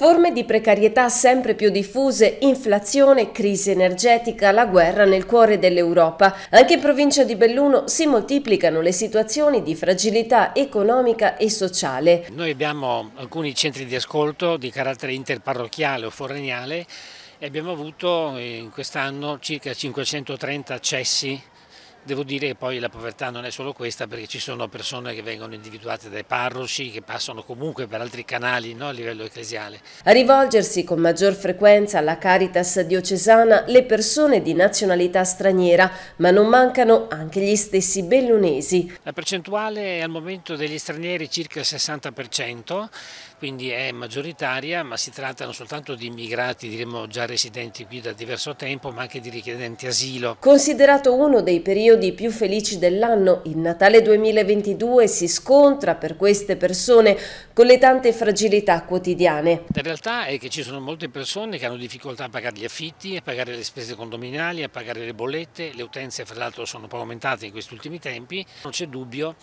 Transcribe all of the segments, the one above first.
Forme di precarietà sempre più diffuse, inflazione, crisi energetica, la guerra nel cuore dell'Europa. Anche in provincia di Belluno si moltiplicano le situazioni di fragilità economica e sociale. Noi abbiamo alcuni centri di ascolto di carattere interparrocchiale o foreniale e abbiamo avuto eh, in quest'anno circa 530 accessi Devo dire che poi la povertà non è solo questa perché ci sono persone che vengono individuate dai parroci, che passano comunque per altri canali no, a livello ecclesiale. A rivolgersi con maggior frequenza alla Caritas diocesana le persone di nazionalità straniera, ma non mancano anche gli stessi bellunesi. La percentuale è al momento degli stranieri circa il 60%, quindi è maggioritaria, ma si tratta non soltanto di immigrati, diremmo già residenti qui da diverso tempo, ma anche di richiedenti asilo. Considerato uno dei periodi periodi più felici dell'anno, il Natale 2022 si scontra per queste persone con le tante fragilità quotidiane. La realtà è che ci sono molte persone che hanno difficoltà a pagare gli affitti, a pagare le spese condominali, a pagare le bollette, le utenze fra l'altro sono un po' aumentate in questi ultimi tempi, non c'è dubbio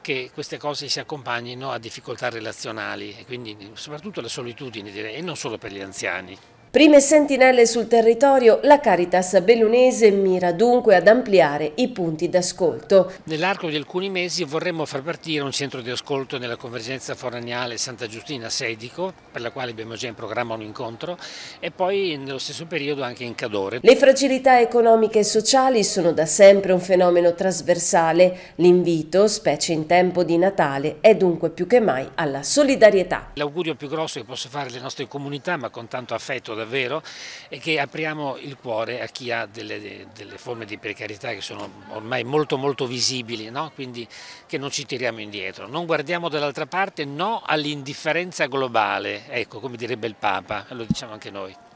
che queste cose si accompagnino a difficoltà relazionali e quindi soprattutto la solitudine direi, e non solo per gli anziani. Prime sentinelle sul territorio, la Caritas Bellunese mira dunque ad ampliare i punti d'ascolto. Nell'arco di alcuni mesi vorremmo far partire un centro di ascolto nella convergenza foraniale Santa Giustina Sedico, per la quale abbiamo già in programma un incontro, e poi nello stesso periodo anche in Cadore. Le fragilità economiche e sociali sono da sempre un fenomeno trasversale. L'invito, specie in tempo di Natale, è dunque più che mai alla solidarietà. L'augurio più grosso che posso fare alle nostre comunità, ma con tanto affetto da davvero e che apriamo il cuore a chi ha delle, delle forme di precarietà che sono ormai molto molto visibili, no? quindi che non ci tiriamo indietro. Non guardiamo dall'altra parte, no all'indifferenza globale, ecco come direbbe il Papa, lo diciamo anche noi.